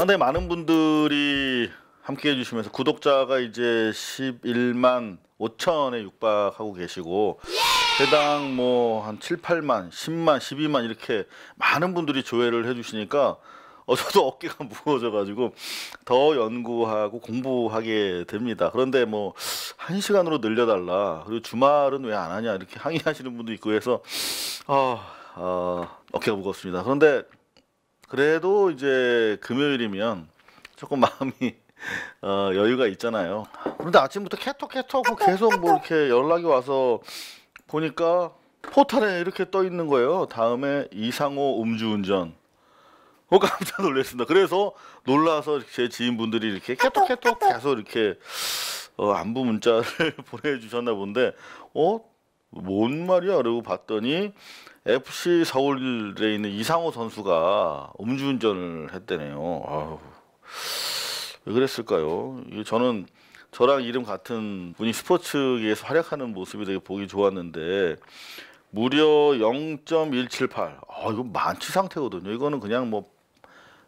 상당히 많은 분들이 함께 해주시면서 구독자가 이제 11만 5천에 육박하고 계시고 예! 해당 뭐 한 7, 8만, 10만, 12만 이렇게 많은 분들이 조회를 해주시니까 어, 저도 어깨가 무거워져가지고 더 연구하고 공부하게 됩니다. 그런데 뭐 한 시간으로 늘려달라 그리고 주말은 왜 안 하냐 이렇게 항의하시는 분도 있고 해서 어, 어, 어깨가 무겁습니다. 그런데 그래도 이제 금요일이면 조금 마음이 어, 여유가 있잖아요. 그런데 아침부터 캐톡 캐톡하고 계속 뭐 이렇게 연락이 와서 보니까 포털에 이렇게 떠 있는 거예요. 다음에 이상호 음주운전. 어, 깜짝 놀랐습니다. 그래서 놀라서 제 지인분들이 이렇게 캐톡 캐톡 계속 이렇게 어, 안부 문자를 보내주셨나 본데, 어? 뭔 말이야? 그러고 봤더니 FC 서울에 있는 이상호 선수가 음주운전을 했대네요. 아우, 왜 그랬을까요? 저는 저랑 이름 같은 분이 스포츠계에서 활약하는 모습이 되게 보기 좋았는데 무려 0.178. 아, 이거 만취 상태거든요. 이거는 그냥 뭐뭐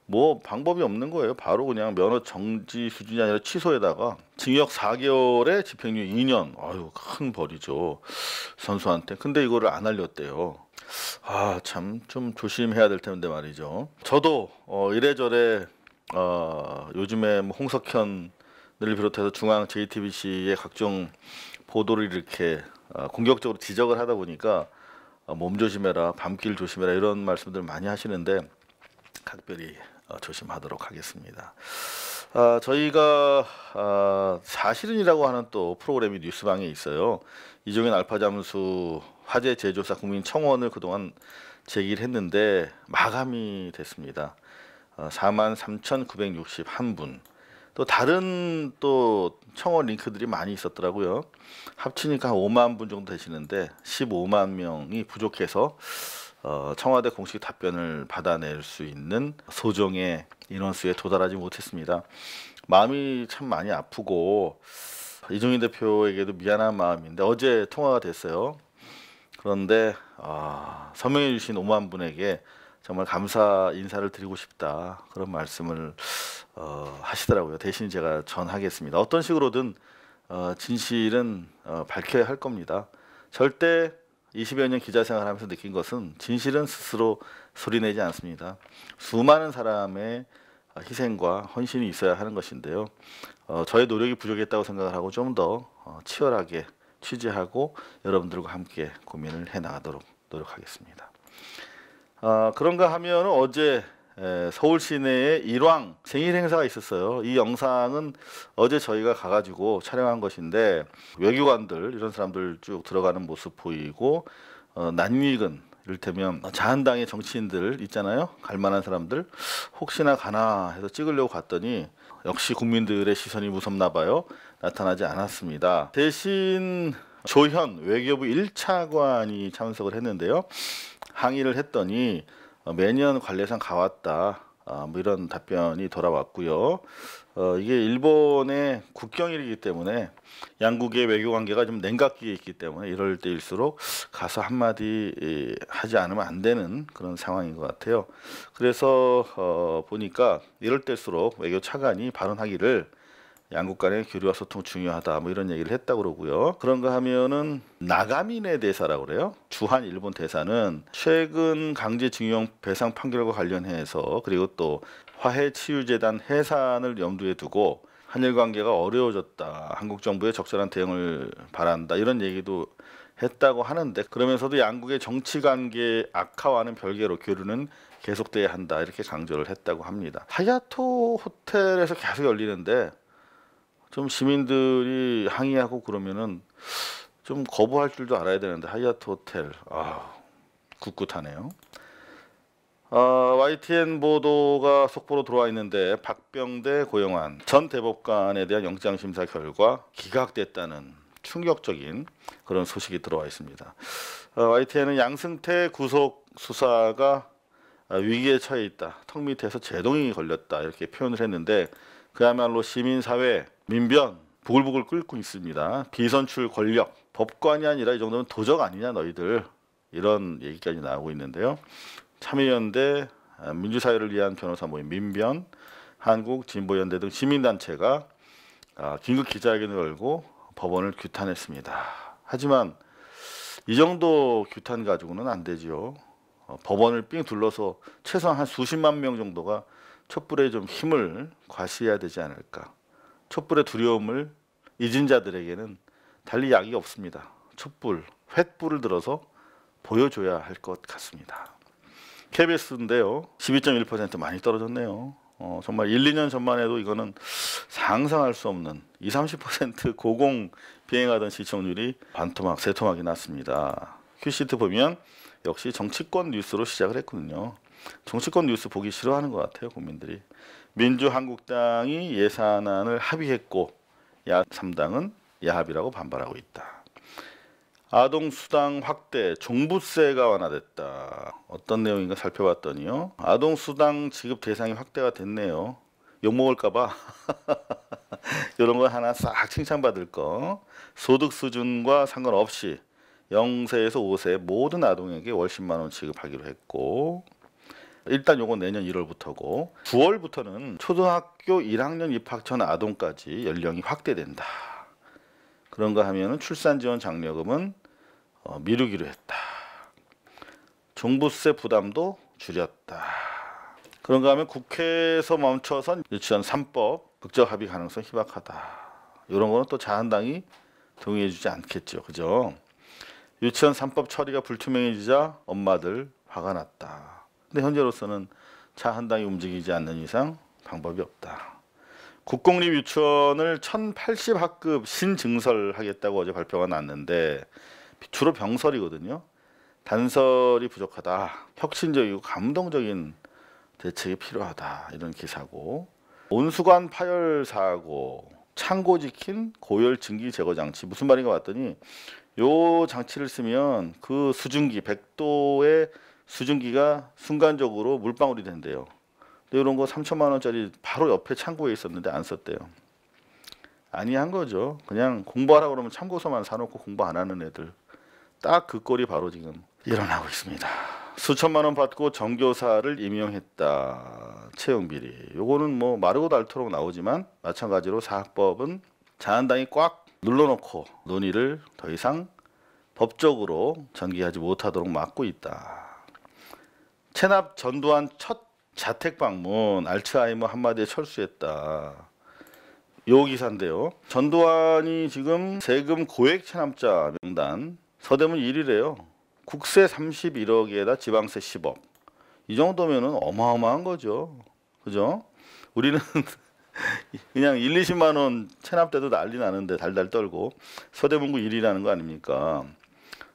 뭐 방법이 없는 거예요. 바로 그냥 면허 정지 수준이 아니라 취소에다가 징역 4개월에 집행유예 2년. 아유, 큰 벌이죠. 선수한테. 근데 이거를 안 알렸대요. 아참좀 조심해야 될 텐데 말이죠. 저도 어, 이래저래 어, 요즘에 뭐 홍석현을 비롯해서 중앙 JTBC의 각종 보도를 이렇게 어, 공격적으로 지적을 하다 보니까 어, 몸 조심해라, 밤길 조심해라 이런 말씀들 많이 하시는데 각별히 어, 조심하도록 하겠습니다. 아, 저희가 아, 사실은이라고 하는 또 프로그램이 뉴스방에 있어요. 이종현 알파 잠수 화재 재조사 국민 청원을 그동안 제기를 했는데 마감이 됐습니다. 4 어, 3,961분. 또 다른 또 청원 링크들이 많이 있었더라고요. 합치니까 5만 분 정도 되시는데 15만 명이 부족해서 어, 청와대 공식 답변을 받아낼 수 있는 소정의 인원수에 도달하지 못했습니다. 마음이 참 많이 아프고 아, 이종희 대표에게도 미안한 마음인데 어제 통화가 됐어요. 그런데 아, 서명해 주신 5만 분에게 정말 감사 인사를 드리고 싶다 그런 말씀을 어, 하시더라고요. 대신 제가 전하겠습니다. 어떤 식으로든 어, 진실은 어, 밝혀야 할 겁니다. 절대 20여 년 기자 생활하면서 느낀 것은 진실은 스스로 소리내지 않습니다. 수많은 사람의 희생과 헌신이 있어야 하는 것인데요. 어, 저의 노력이 부족했다고 생각을 하고 좀더 어, 치열하게 취재하고 여러분들과 함께 고민을 해 나가도록 노력하겠습니다. 어, 그런가 하면 어제 서울 시내에 일왕 생일 행사가 있었어요. 이 영상은 어제 저희가 가가지고 촬영한 것인데 외교관들 이런 사람들 쭉 들어가는 모습 보이고 어, 낯익은 이를테면 자한당의 정치인들 있잖아요. 갈만한 사람들 혹시나 가나 해서 찍으려고 갔더니 역시 국민들의 시선이 무섭나 봐요. 나타나지 않았습니다. 대신 조현 외교부 1차관이 참석을 했는데요. 항의를 했더니 매년 관례상 가왔다. 아, 뭐 이런 답변이 돌아왔고요. 어, 이게 일본의 국경일이기 때문에 양국의 외교 관계가 좀 냉각기에 있기 때문에 이럴 때일수록 가서 한마디 하지 않으면 안 되는 그런 상황인 것 같아요. 그래서 어, 보니까 이럴 때일수록 외교 차관이 발언하기를 양국 간의 교류와 소통 중요하다 뭐 이런 얘기를 했다 그러고요. 그런가 하면은 나가민의 대사라고 그래요. 주한 일본 대사는 최근 강제징용 배상 판결과 관련해서 그리고 또 화해치유재단 해산을 염두에 두고 한일 관계가 어려워졌다. 한국 정부의 적절한 대응을 바란다. 이런 얘기도 했다고 하는데 그러면서도 양국의 정치 관계 악화와는 별개로 교류는 계속돼야 한다. 이렇게 강조를 했다고 합니다. 하야토 호텔에서 계속 열리는데 좀 시민들이 항의하고 그러면은 좀 거부할 줄도 알아야 되는데 하얏트 호텔 아굳굳하네요 아, YTN 아, 보도가 속보로 들어와 있는데 박병대 고영환 전 대법관에 대한 영장 심사 결과 기각됐다는 충격적인 그런 소식이 들어와 있습니다. 아, YTN은 양승태 구속 수사가 위기에 처해 있다, 턱 밑에서 제동이 걸렸다 이렇게 표현을 했는데 그야말로 시민사회, 민변 부글부글 끓고 있습니다. 비선출 권력, 법관이 아니라 이 정도면 도적 아니냐 너희들 이런 얘기까지 나오고 있는데요. 참여연대, 아, 민주사회를 위한 변호사 모임 민변, 한국진보연대 등 시민단체가 아, 긴급 기자회견을 열고 법원을 규탄했습니다. 하지만 이 정도 규탄 가지고는 안 되지요. 어, 법원을 삥 둘러서 최소한 한 수십만 명 정도가 촛불에 좀 힘을 과시해야 되지 않을까. 촛불의 두려움을 잊은 자들에게는 달리 약이 없습니다. 촛불, 횃불을 들어서 보여줘야 할 것 같습니다. KBS인데요. 12.1% 많이 떨어졌네요. 어, 정말 1, 2년 전만 해도 이거는 상상할 수 없는 20, 30% 고공 비행하던 시청률이 반토막, 세토막이 났습니다. 큐시트 보면 역시 정치권 뉴스로 시작을 했거든요. 정치권 뉴스 보기 싫어하는 것 같아요 국민들이. 민주한국당이 예산안을 합의했고 야 3당은 야합이라고 반발하고 있다. 아동 수당 확대, 종부세가 완화됐다. 어떤 내용인가 살펴봤더니요. 아동 수당 지급 대상이 확대가 됐네요. 욕 먹을까봐 이런 거 하나 싹 칭찬받을 거. 소득 수준과 상관없이 0세에서 5세 모든 아동에게 월 10만 원 지급하기로 했고 일단 요건 내년 1월부터고 9월부터는 초등학교 1학년 입학 전 아동까지 연령이 확대된다. 그런가 하면은 출산 지원 장려금은 어, 미루기로 했다. 종부세 부담도 줄였다. 그런가 하면 국회에서 멈춰선 유치원 3법 극적 합의 가능성 희박하다. 이런 거는 또 자한당이 동의해 주지 않겠죠. 그죠? 유치원 3법 처리가 불투명해지자 엄마들 화가 났다. 근데 현재로서는 차한 당이 움직이지 않는 이상 방법이 없다. 국공립 유치원을 1080학급 신증설하겠다고 어제 발표가 났는데 주로 병설이거든요. 단설이 부족하다. 혁신적이고 감동적인 대책이 필요하다. 이런 기사고 온수관 파열 사고 창고 지킨 고열 증기 제거 장치 무슨 말인가 봤더니 요 장치를 쓰면 그 수증기 100도의 수증기가 순간적으로 물방울이 된대요. 근데 이런 거 3천만 원짜리 바로 옆에 창고에 있었는데 안 썼대요. 아니한 거죠. 그냥 공부하라 그러면 참고서만 사놓고 공부 안 하는 애들 딱 그 꼴이 바로 지금 일어나고 있습니다. 수천만 원 받고 정교사를 임명했다. 채용 비리. 요거는 뭐 마르고 닳도록 나오지만 마찬가지로 사학법은 자한당이 꽉 눌러놓고 논의를 더 이상 법적으로 전개하지 못하도록 막고 있다. 체납 전두환 첫 자택 방문 알츠하이머 한마디에 철수했다. 요 기사인데요. 전두환이 지금 세금 고액 체납자 명단 서대문 1위래요. 국세 31억에다 지방세 10억. 이 정도면은 어마어마한 거죠. 그죠? 우리는 그냥 1, 20만 원 체납돼도 난리 나는데 달달 떨고 서대문구 1위라는 거 아닙니까?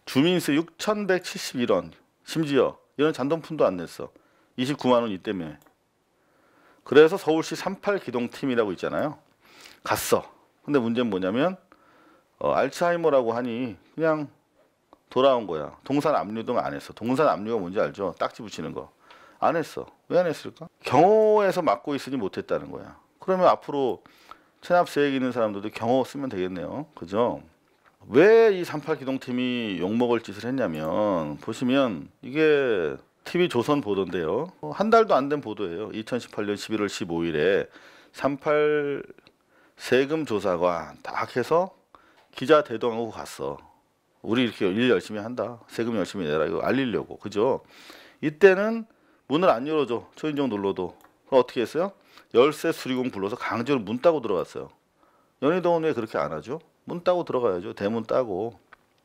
주민세 6,171원. 심지어 얘는 잔돈품도안 냈어. 29만 원이 때문에. 그래서 서울시 38기동팀이라고 있잖아요. 갔어. 근데 문제는 뭐냐면 어, 알츠하이머라고 하니 그냥 돌아온 거야. 동산 압류도 안 했어. 동산 압류가 뭔지 알죠? 딱지 붙이는 거. 안 했어. 왜 안 했을까? 경호에서 막고 있으니 못했다는 거야. 그러면 앞으로 체납 세액 있는 사람들도 경호 쓰면 되겠네요. 그죠? 왜이38 기동팀이 욕먹을 짓을 했냐면 보시면 이게 TV 조선 보도인데요. 한 달도 안 된 보도예요. 2018년 11월 15일에 38 세금 조사관 딱 해서 기자 대동하고 갔어. 우리 이렇게 일 열심히 한다. 세금 열심히 내라. 이거 알리려고. 그죠? 이때는 문을 안 열어줘. 초인종 눌러도. 어떻게 했어요? 열쇠 수리공 불러서 강제로 문 따고 들어갔어요. 연희동은 왜 그렇게 안 하죠? 문 따고 들어가야죠. 대문 따고.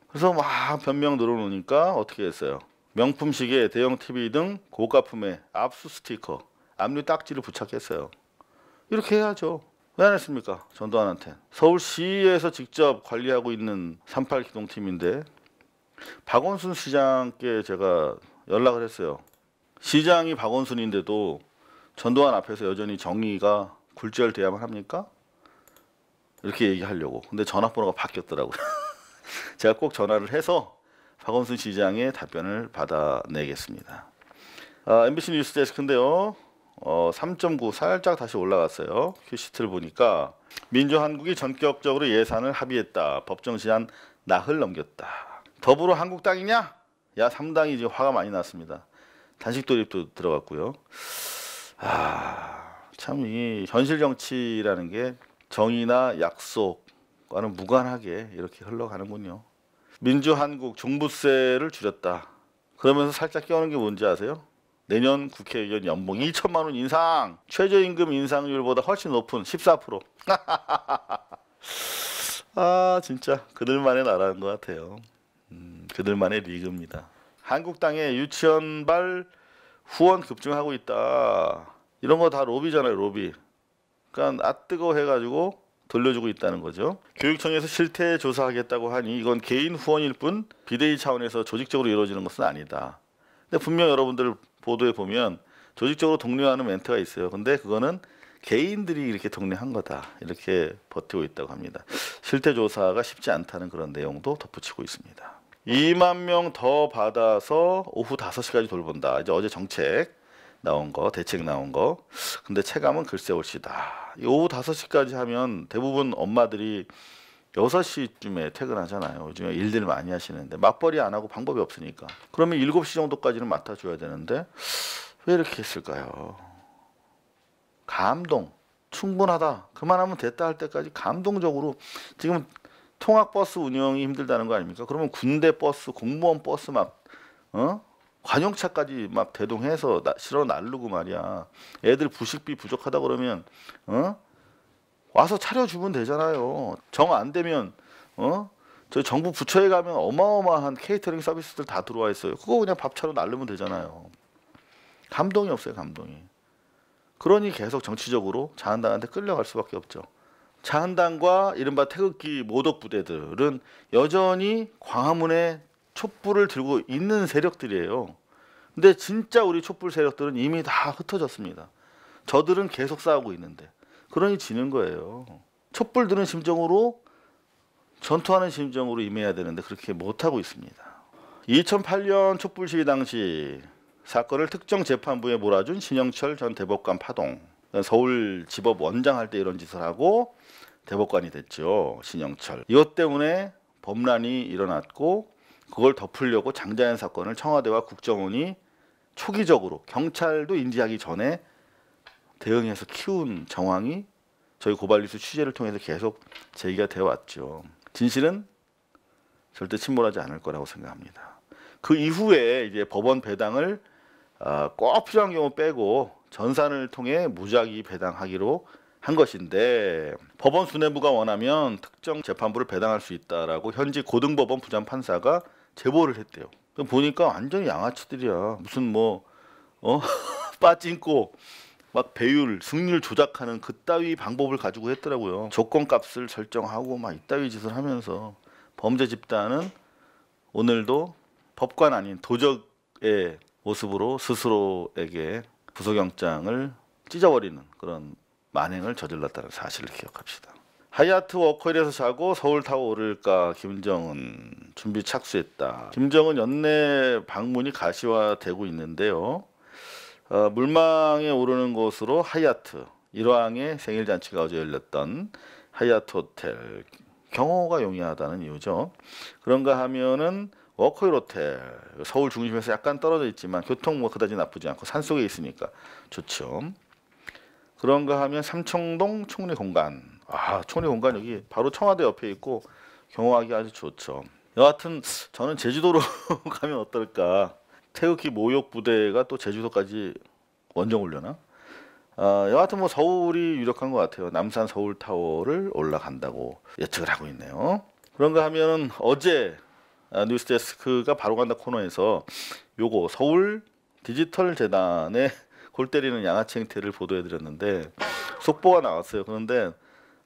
그래서 막 변명 늘어놓으니까 어떻게 했어요? 명품 시계, 대형 TV 등 고가품의 압수 스티커, 압류 딱지를 부착했어요. 이렇게 해야죠. 왜 안 했습니까? 전두환한테. 서울시에서 직접 관리하고 있는 38 기동팀인데 박원순 시장께 제가 연락을 했어요. 시장이 박원순인데도 전두환 앞에서 여전히 정의가 굴절돼야만 합니까? 이렇게 얘기하려고. 근데 전화번호가 바뀌었더라고요. 제가 꼭 전화를 해서 박원순 시장의 답변을 받아내겠습니다. 아, MBC 뉴스 데스크인데요. 어, 3.9 살짝 다시 올라갔어요. 큐시트를 보니까 민주한국이 전격적으로 예산을 합의했다. 법정 시한 나흘 넘겼다. 더불어 한국당이냐? 야, 3당이 지금 화가 많이 났습니다. 단식 돌입도 들어갔고요. 아, 참 이 현실 정치라는 게 정의나 약속과는 무관하게 이렇게 흘러가는군요. 민주한국 종부세를 줄였다. 그러면서 살짝 껴는 게 뭔지 아세요? 내년 국회의원 연봉 2천만 원 인상! 최저임금 인상률보다 훨씬 높은 14%. 아 진짜 그들만의 나라인 것 같아요. 음, 그들만의 리그입니다. 한국당에 유치원발 후원 급증하고 있다. 이런 거 다 로비잖아요, 로비. 그러니까 아뜨거 해가지고 돌려주고 있다는 거죠. 교육청에서 실태 조사하겠다고 하니 이건 개인 후원일 뿐 비대위 차원에서 조직적으로 이루어지는 것은 아니다. 근데 분명 여러분들 보도에 보면 조직적으로 독려하는 멘트가 있어요. 근데 그거는 개인들이 이렇게 독려한 거다. 이렇게 버티고 있다고 합니다. 실태 조사가 쉽지 않다는 그런 내용도 덧붙이고 있습니다. 2만 명 더 받아서 오후 5시까지 돌본다. 이제 어제 정책 나온 거, 대책 나온 거. 근데 체감은 글쎄 올시다 오후 5시까지 하면 대부분 엄마들이 6시쯤에 퇴근하잖아요. 요즘에 일들 많이 하시는데 맞벌이 안 하고 방법이 없으니까. 그러면 7시 정도까지는 맡아줘야 되는데 왜 이렇게 했을까요? 감동. 충분하다. 그만하면 됐다 할 때까지 감동적으로 지금 통학버스 운영이 힘들다는 거 아닙니까? 그러면 군대 버스, 공무원 버스 막 어? 관용차까지 막 대동해서 나, 실어 날르고 말이야. 애들 부식비 부족하다 그러면 어? 와서 차려주면 되잖아요. 정 안 되면 어? 저희 정부 부처에 가면 어마어마한 케이터링 서비스들 다 들어와 있어요. 그거 그냥 밥차로 날르면 되잖아요. 감동이 없어요, 감동이. 그러니 계속 정치적으로 자한당한테 끌려갈 수밖에 없죠. 자한당과 이른바 태극기 모독 부대들은 여전히 광화문에 촛불을 들고 있는 세력들이에요. 근데 진짜 우리 촛불 세력들은 이미 다 흩어졌습니다. 저들은 계속 싸우고 있는데 그러니 지는 거예요. 촛불 드는 심정으로 전투하는 심정으로 임해야 되는데 그렇게 못하고 있습니다. 2008년 촛불 시위 당시 사건을 특정 재판부에 몰아준 신영철 전 대법관 파동 서울 지법 원장 할 때 이런 짓을 하고 대법관이 됐죠 신영철 이것 때문에 범란이 일어났고 그걸 덮으려고 장자연 사건을 청와대와 국정원이 초기적으로 경찰도 인지하기 전에 대응해서 키운 정황이 저희 고발뉴스 취재를 통해서 계속 제기가 되어 왔죠. 진실은 절대 침몰하지 않을 거라고 생각합니다. 그 이후에 이제 법원 배당을 어, 꼭 필요한 경우 빼고 전산을 통해 무작위 배당하기로 한 것인데 법원 수뇌부가 원하면 특정 재판부를 배당할 수 있다라고 현지 고등법원 부장 판사가 제보를 했대요. 보니까 완전 양아치들이야. 무슨 뭐 어? 빠진고 막 배율, 승률 조작하는 그따위 방법을 가지고 했더라고요. 조건값을 설정하고 막 이따위 짓을 하면서 범죄 집단은 오늘도 법관 아닌 도적의 모습으로 스스로에게 구속영장을 찢어버리는 그런 만행을 저질렀다는 사실을 기억합시다. 하얏트 워커힐에서 자고 서울 타고 오를까 김정은 준비 착수했다. 김정은 연내 방문이 가시화되고 있는데요. 어, 물망에 오르는 곳으로 하얏트 일왕의 생일 잔치가 어제 열렸던 하얏트 호텔 경호가 용이하다는 이유죠. 그런가 하면은 워커힐 호텔 서울 중심에서 약간 떨어져 있지만 교통 뭐 그다지 나쁘지 않고 산속에 있으니까 좋죠. 그런가 하면 삼청동 총리 공간 아 총리 공간 여기 바로 청와대 옆에 있고 경호하기 아주 좋죠. 여하튼 저는 제주도로 가면 어떨까. 태극기 모욕 부대가 또 제주도까지 원정 올려나? 어, 여하튼 뭐 서울이 유력한 것 같아요. 남산 서울 타워를 올라간다고 예측을 하고 있네요. 그런가 하면 어제 아, 뉴스데스크가 바로 간다 코너에서 요거 서울 디지털 재단의 골 때리는 양아치 행태를 보도해 드렸는데 속보가 나왔어요. 그런데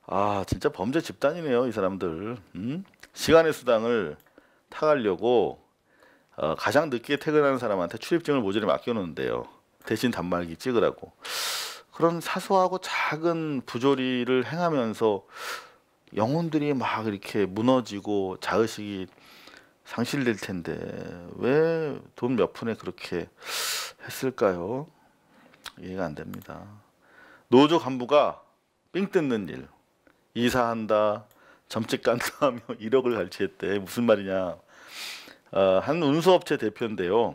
아 진짜 범죄 집단이네요 이 사람들 음? 시간의 수당을 타가려고 어, 가장 늦게 퇴근하는 사람한테 출입증을 모조리 맡겨놓는데요 대신 단말기 찍으라고 그런 사소하고 작은 부조리를 행하면서 영혼들이 막 이렇게 무너지고 자의식이 상실될 텐데 왜 돈 몇 푼에 그렇게 했을까요? 이해가 안 됩니다. 노조 간부가 삥 뜯는 일 이사한다, 점집 간다 하며 1억을 갈취했대. 무슨 말이냐. 어, 한 운수업체 대표인데요.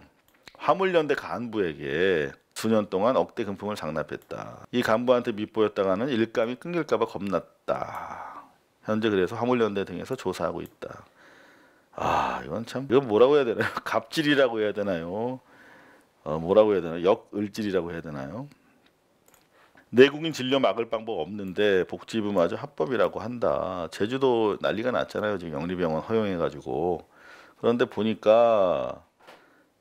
화물연대 간부에게 수년 동안 억대 금품을 장납했다이 간부한테 밉보였다가는 일감이 끊길까봐 겁났다. 현재 그래서 화물연대 등에서 조사하고 있다. 아 이건 참 이건 뭐라고 해야 되나요? 갑질이라고 해야 되나요? 어, 뭐라고 해야 되나요? 역을질이라고 해야 되나요? 내국인 진료 막을 방법 없는데 복지부마저 합법이라고 한다. 제주도 난리가 났잖아요. 지금 영리병원 허용해가지고. 그런데 보니까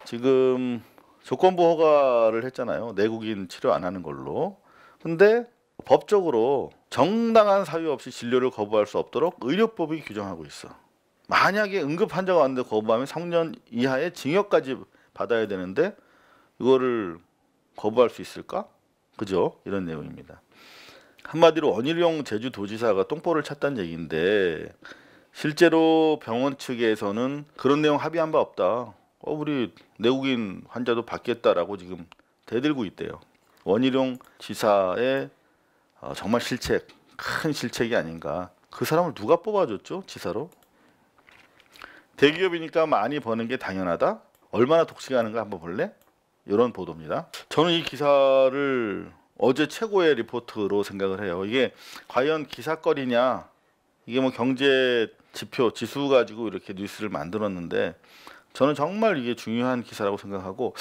지금 조건부 허가를 했잖아요. 내국인 치료 안 하는 걸로. 근데 법적으로 정당한 사유 없이 진료를 거부할 수 없도록 의료법이 규정하고 있어. 만약에 응급 환자가 왔는데 거부하면 3년 이하의 징역까지 받아야 되는데 이거를 거부할 수 있을까? 그죠? 이런 내용입니다. 한마디로 원희룡 제주도지사가 똥볼을 찼다는 얘기인데 실제로 병원 측에서는 그런 내용 합의한 바 없다. 어, 우리 내국인 환자도 받겠다라고 지금 대들고 있대요. 원희룡 지사의 어, 정말 실책, 큰 실책이 아닌가. 그 사람을 누가 뽑아줬죠? 지사로? 대기업이니까 많이 버는 게 당연하다? 얼마나 독식하는가 한번 볼래? 이런 보도입니다. 저는 이 기사를 어제 최고의 리포트로 생각을 해요. 이게 과연 기사거리냐 이게 뭐 경제 지표 지수 가지고 이렇게 뉴스를 만들었는데 저는 정말 이게 중요한 기사라고 생각하고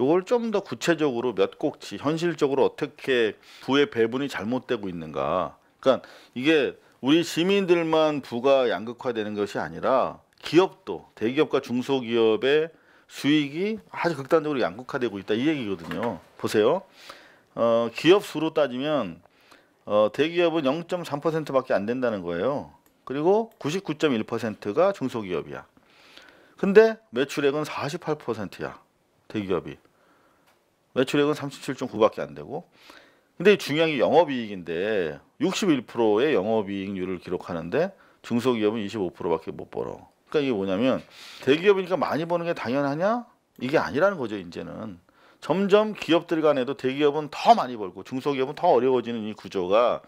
이걸 좀 더 구체적으로 몇 곡지 현실적으로 어떻게 부의 배분이 잘못되고 있는가 그러니까 이게 우리 시민들만 부가 양극화되는 것이 아니라 기업도 대기업과 중소기업의 수익이 아주 극단적으로 양극화되고 있다 이 얘기거든요. 보세요. 어, 기업 수로 따지면 어, 대기업은 0.3%밖에 안 된다는 거예요. 그리고 99.1%가 중소기업이야. 근데 매출액은 48%야. 대기업이. 매출액은 37.9밖에 안 되고. 근데 중요한 게 영업이익인데 61%의 영업이익률을 기록하는데 중소기업은 25%밖에 못 벌어. 그러니까 이게 뭐냐면 대기업이니까 많이 버는 게 당연하냐? 이게 아니라는 거죠, 이제는. 점점 기업들 간에도 대기업은 더 많이 벌고 중소기업은 더 어려워지는 이 구조가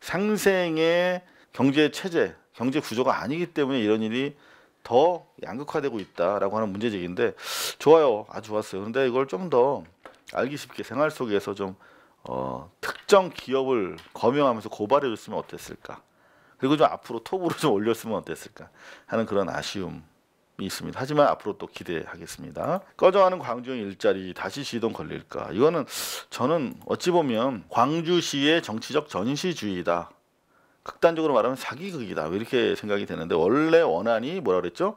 상생의 경제 체제, 경제 구조가 아니기 때문에 이런 일이 더 양극화되고 있다라고 하는 문제 제기인데 좋아요. 아주 좋았어요. 근데 이걸 좀 더 알기 쉽게 생활 속에서 좀 어, 특정 기업을 거명하면서 고발해 줬으면 어땠을까? 그리고 좀 앞으로 톱으로 좀 올렸으면 어땠을까 하는 그런 아쉬움이 있습니다. 하지만 앞으로 또 기대하겠습니다. 꺼져가는 광주형 일자리 다시 시동 걸릴까? 이거는 저는 어찌 보면 광주시의 정치적 전시주의다. 극단적으로 말하면 사기극이다. 뭐 이렇게 생각이 되는데 원래 원안이 뭐라 그랬죠?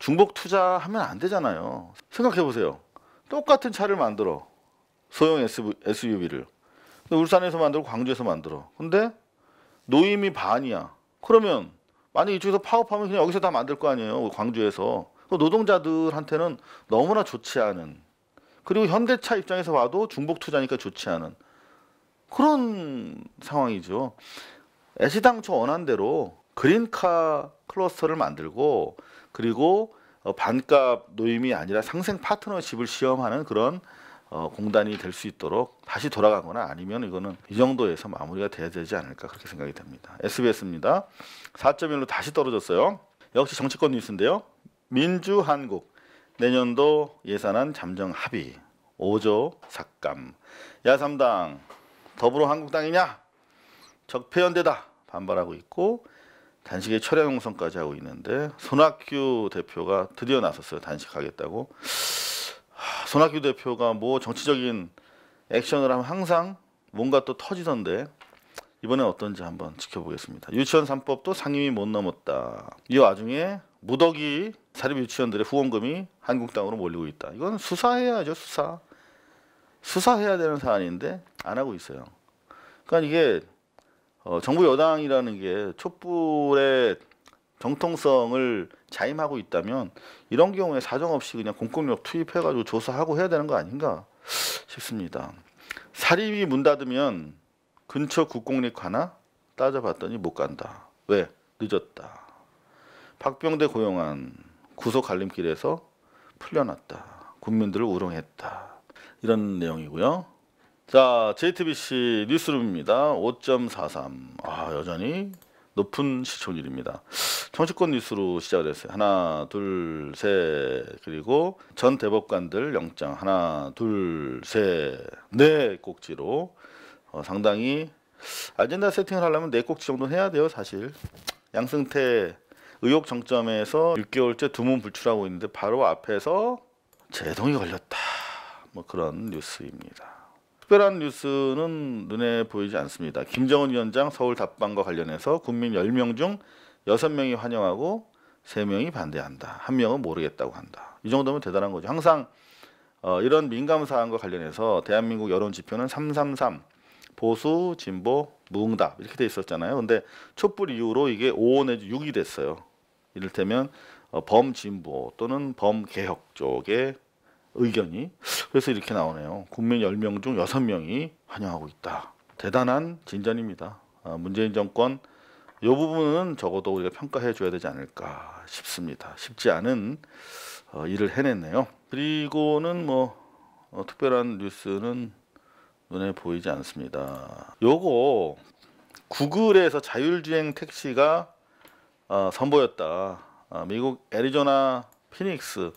중복 투자하면 안 되잖아요. 생각해 보세요. 똑같은 차를 만들어 소형 SUV를 울산에서 만들고 광주에서 만들어. 근데 노임이 반이야. 그러면 만약 이쪽에서 파업하면 그냥 여기서 다 만들 거 아니에요. 광주에서. 노동자들한테는 너무나 좋지 않은 그리고 현대차 입장에서 봐도 중복 투자니까 좋지 않은 그런 상황이죠. 애시당초 원한대로 그린카 클러스터를 만들고 그리고 어, 반값 노임이 아니라 상생 파트너십을 시험하는 그런 어, 공단이 될 수 있도록 다시 돌아가거나 아니면 이거는 이 정도에서 마무리가 돼야 되지 않을까 그렇게 생각이 됩니다. SBS입니다. 4.1로 다시 떨어졌어요. 역시 정치권 뉴스인데요. 민주한국 내년도 예산안 잠정 합의 5조 삭감 야삼당 더불어한국당이냐 적폐연대다 반발하고 있고 단식의 철야 용성까지 하고 있는데 손학규 대표가 드디어 나섰어요 단식하겠다고 손학규 대표가 뭐 정치적인 액션을 하면 항상 뭔가 또 터지던데 이번엔 어떤지 한번 지켜보겠습니다. 유치원 3법도 상임위 못 넘었다. 이 와중에 무더기 사립 유치원들의 후원금이 한국당으로 몰리고 있다. 이건 수사해야죠, 수사. 수사해야 되는 사안인데 안 하고 있어요. 그러니까 이게 어, 정부 여당이라는 게 촛불의 정통성을 자임하고 있다면 이런 경우에 사정없이 그냥 공권력 투입해가지고 조사하고 해야 되는 거 아닌가 싶습니다. 사립이 문 닫으면 근처 국공립 가나 따져봤더니 못 간다. 왜? 늦었다. 박병대 고용한 구속 갈림길에서 풀려났다. 국민들을 우롱했다. 이런 내용이고요. 자, JTBC 뉴스룸입니다. 5.43. 아, 여전히 높은 시청률입니다. 정치권 뉴스로 시작을 했어요. 하나, 둘, 셋. 그리고 전 대법관들 영장 하나, 둘, 셋. 네 꼭지로 어, 상당히 아젠다 세팅을 하려면 네 꼭지 정도 해야 돼요, 사실. 양승태 의혹 정점에서 6개월째 두문 불출하고 있는데 바로 앞에서 제동이 걸렸다. 뭐 그런 뉴스입니다. 특별한 뉴스는 눈에 보이지 않습니다. 김정은 위원장 서울 답방과 관련해서 국민 10명 중 6명이 환영하고 3명이 반대한다. 1명은 모르겠다고 한다. 이 정도면 대단한 거죠. 항상 어, 이런 민감 사안과 관련해서 대한민국 여론 지표는 333 보수, 진보, 무응답 이렇게 돼 있었잖아요. 근데 촛불 이후로 이게 5 내지 6이 됐어요. 이를테면 어, 범진보 또는 범개혁 쪽에 의견이 그래서 이렇게 나오네요. 국민 10명 중 6명이 환영하고 있다. 대단한 진전입니다. 아, 문재인 정권 이 부분은 적어도 우리가 평가해 줘야 되지 않을까 싶습니다. 쉽지 않은 어, 일을 해냈네요. 그리고는 뭐 어, 특별한 뉴스는 눈에 보이지 않습니다. 요거 구글에서 자율주행 택시가 어, 선보였다. 아, 미국 애리조나 피닉스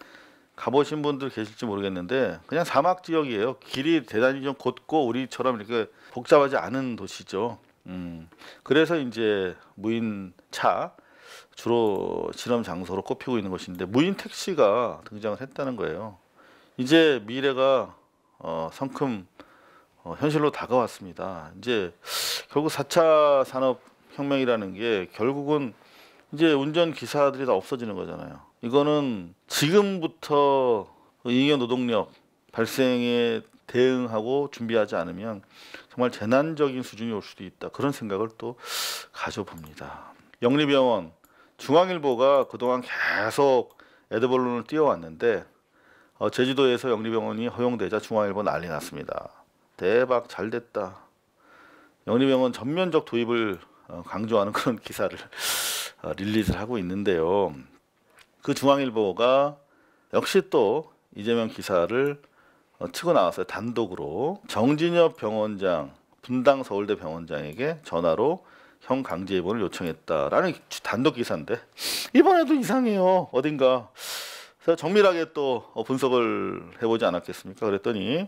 가보신 분들 계실지 모르겠는데 그냥 사막 지역이에요. 길이 대단히 좀 곧고 우리처럼 이렇게 복잡하지 않은 도시죠. 음, 그래서 이제 무인차 주로 실험 장소로 꼽히고 있는 것인데 무인 택시가 등장을 했다는 거예요. 이제 미래가 어, 성큼 어, 현실로 다가왔습니다. 이제 결국 4차 산업 혁명이라는 게 결국은 이제 운전 기사들이 다 없어지는 거잖아요. 이거는 지금부터 잉여 노동력 발생에 대응하고 준비하지 않으면 정말 재난적인 수준이 올 수도 있다. 그런 생각을 또 가져봅니다. 영리병원 중앙일보가 그동안 계속 에드벌룬을 띄워왔는데 어, 제주도에서 영리병원이 허용되자 중앙일보 난리 났습니다. 대박 잘 됐다. 영리병원 전면적 도입을 어, 강조하는 그런 기사를 어, 릴리즈를 하고 있는데요. 그 중앙일보가 역시 또 이재명 기사를 어, 치고 나왔어요. 단독으로 정진엽 병원장 분당 서울대 병원장에게 전화로 형 강제 입원을 요청했다라는 단독 기사인데 이번에도 이상해요. 어딘가 그래서 정밀하게 또 어, 분석을 해보지 않았겠습니까? 그랬더니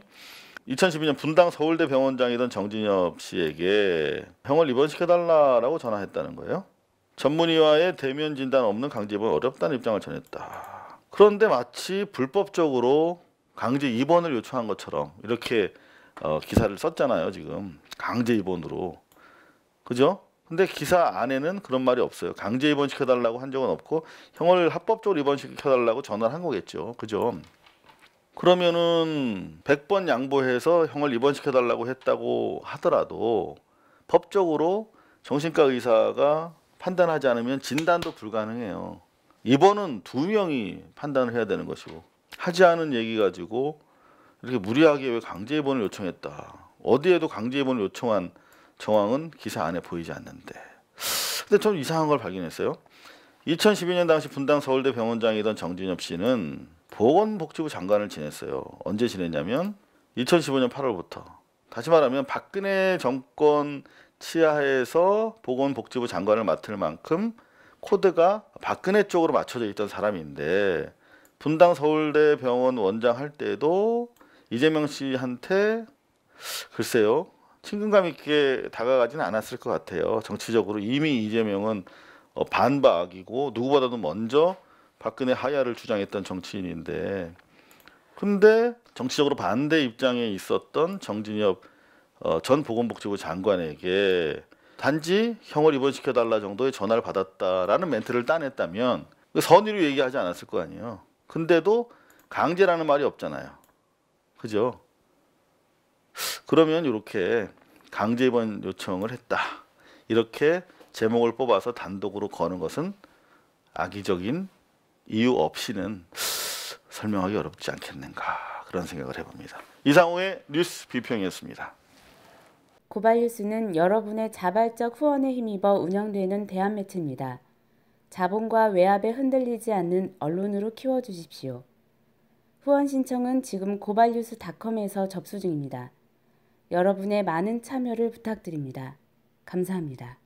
2012년 분당 서울대 병원장이던 정진엽 씨에게 형을 입원시켜달라라고 전화했다는 거예요. 전문의와의 대면 진단 없는 강제 입원 어렵다는 입장을 전했다. 그런데 마치 불법적으로 강제 입원을 요청한 것처럼 이렇게 어, 기사를 썼잖아요. 지금 강제 입원으로 그죠? 근데 기사 안에는 그런 말이 없어요. 강제 입원 시켜달라고 한 적은 없고 형을 합법적으로 입원 시켜달라고 전화를 한 거겠죠. 그죠? 그러면은 100번 양보해서 형을 입원시켜달라고 했다고 하더라도 법적으로 정신과 의사가 판단하지 않으면 진단도 불가능해요. 이번은 두 명이 판단을 해야 되는 것이고 하지 않은 얘기 가지고 이렇게 무리하게 왜 강제 입원을 요청했다. 어디에도 강제 입원을 요청한 정황은 기사 안에 보이지 않는데. 근데 좀 이상한 걸 발견했어요. 2012년 당시 분당 서울대 병원장이던 정진엽 씨는 보건복지부 장관을 지냈어요. 언제 지냈냐면 2015년 8월부터. 다시 말하면 박근혜 정권 치하에서 보건복지부 장관을 맡을 만큼 코드가 박근혜 쪽으로 맞춰져 있던 사람인데 분당 서울대병원 원장 할 때도 이재명 씨한테 글쎄요 친근감 있게 다가가지는 않았을 것 같아요. 정치적으로 이미 이재명은 어, 반박이고 누구보다도 먼저 박근혜 하야를 주장했던 정치인인데 근데 정치적으로 반대 입장에 있었던 정진엽 어, 전 보건복지부 장관에게 단지 형을 입원시켜달라 정도의 전화를 받았다라는 멘트를 따냈다면 그 선의로 얘기하지 않았을 거 아니에요. 근데도 강제라는 말이 없잖아요. 그죠? 그러면 이렇게 강제 입원 요청을 했다. 이렇게 제목을 뽑아서 단독으로 거는 것은 악의적인 이유 없이는 설명하기 어렵지 않겠는가 그런 생각을 해봅니다. 이상호의 뉴스 비평이었습니다. 고발뉴스는 여러분의 자발적 후원에 힘입어 운영되는 대한매체입니다. 자본과 외압에 흔들리지 않는 언론으로 키워주십시오. 후원 신청은 지금 고발뉴스닷컴에서 접수 중입니다. 여러분의 많은 참여를 부탁드립니다. 감사합니다.